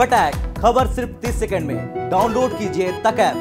फटैक खबर सिर्फ 30 सेकंड में डाउनलोड कीजिए तक app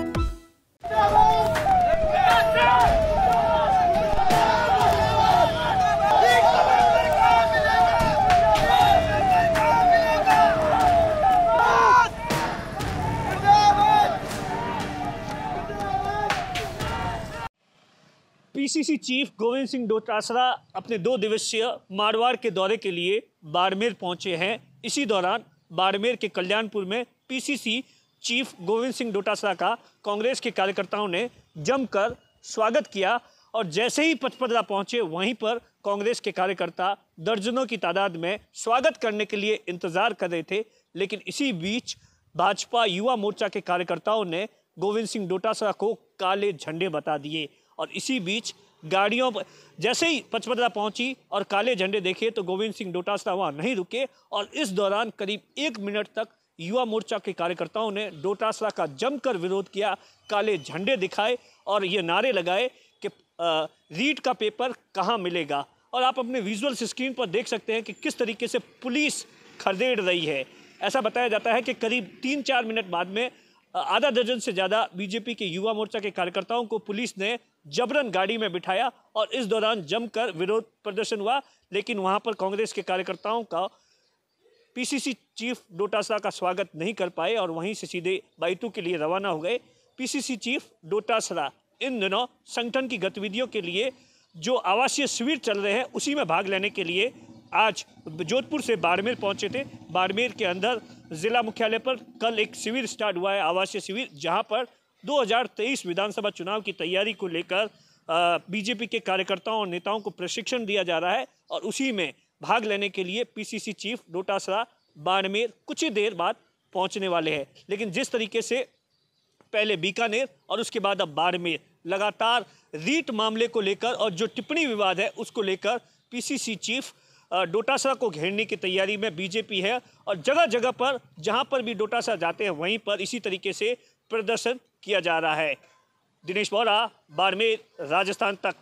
PCC chief Govind Singh Dotasra अपने दो दिवसीय मारवाड़ के दौरे के लिए बाड़मेर पहुंचे हैं इसी दौरान बाड़मेर के कल्याणपुर में पीसीसी चीफ गोविंद सिंह डोटासरा का कांग्रेस के कार्यकर्ताओं ने जमकर स्वागत किया और जैसे ही पचपदरा पहुंचे वहीं पर कांग्रेस के कार्यकर्ता दर्जनों की तादाद में स्वागत करने के लिए इंतजार कर रहे थे लेकिन इसी बीच भाजपा युवा मोर्चा के कार्यकर्ताओं ने गोविंद सिंह डोटासरा को काले झंडे बता दिए और इसी बीच गाड़ियों पर जैसे ही पचपदरा पहुंची और काले झंडे देखे तो गोविंद सिंह डोटासरा वहां नहीं रुके और इस दौरान करीब एक मिनट तक युवा मोर्चा के कार्यकर्ताओं ने डोटासरा का जमकर विरोध किया काले झंडे दिखाए और ये नारे लगाए कि रीट का पेपर कहाँ मिलेगा और आप अपने विजुअल स्क्रीन पर देख सकते हैं कि किस तरीके से पुलिस खदेड़ रही है ऐसा बताया जाता है कि करीब तीन चार मिनट बाद में आधा दर्जन से ज़्यादा बीजेपी के युवा मोर्चा के कार्यकर्ताओं को पुलिस ने जबरन गाड़ी में बिठाया और इस दौरान जमकर विरोध प्रदर्शन हुआ लेकिन वहां पर कांग्रेस के कार्यकर्ताओं का पीसीसी चीफ डोटासा का स्वागत नहीं कर पाए और वहीं से सीधे बाइटू के लिए रवाना हो गए पीसीसी चीफ डोटासरा इन दिनों संगठन की गतिविधियों के लिए जो आवासीय शिविर चल रहे हैं उसी में भाग लेने के लिए आज जोधपुर से बाड़मेर पहुंचे थे बाड़मेर के अंदर जिला मुख्यालय पर कल एक शिविर स्टार्ट हुआ है आवासीय शिविर जहां पर 2023 विधानसभा चुनाव की तैयारी को लेकर बीजेपी के कार्यकर्ताओं और नेताओं को प्रशिक्षण दिया जा रहा है और उसी में भाग लेने के लिए पी चीफ डोटासरा बाड़मेर कुछ ही देर बाद पहुँचने वाले हैं लेकिन जिस तरीके से पहले बीकानेर और उसके बाद अब बाड़मेर लगातार रीट मामले को लेकर और जो टिप्पणी विवाद है उसको लेकर पीसीसी चीफ डोटासा को घेरने की तैयारी में बीजेपी है और जगह जगह पर जहां पर भी डोटासा जाते हैं वहीं पर इसी तरीके से प्रदर्शन किया जा रहा है दिनेश बोरा बाड़मेर राजस्थान तक